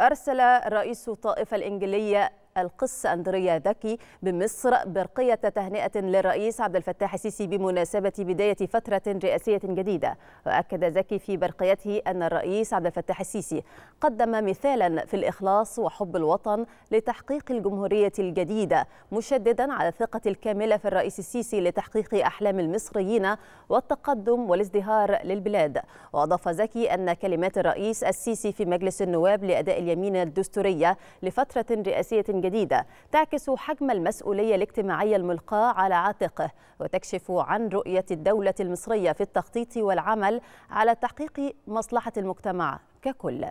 أرسل رئيس طائفة الإنجلية القس أندريا ذكي بمصر برقية تهنئة للرئيس عبد الفتاح السيسي بمناسبة بداية فترة رئاسية جديدة وأكد ذكي في برقيته أن الرئيس عبد الفتاح السيسي قدم مثالا في الإخلاص وحب الوطن لتحقيق الجمهورية الجديدة مشددا على الثقة الكاملة في الرئيس السيسي لتحقيق أحلام المصريين والتقدم والازدهار للبلاد وأضاف زكي أن كلمات الرئيس السيسي في مجلس النواب لأداء اليمين الدستورية لفترة رئاسية جديدة جديدة تعكس حجم المسؤولية الاجتماعية الملقاة على عاتقه وتكشف عن رؤية الدولة المصرية في التخطيط والعمل على تحقيق مصلحة المجتمع ككل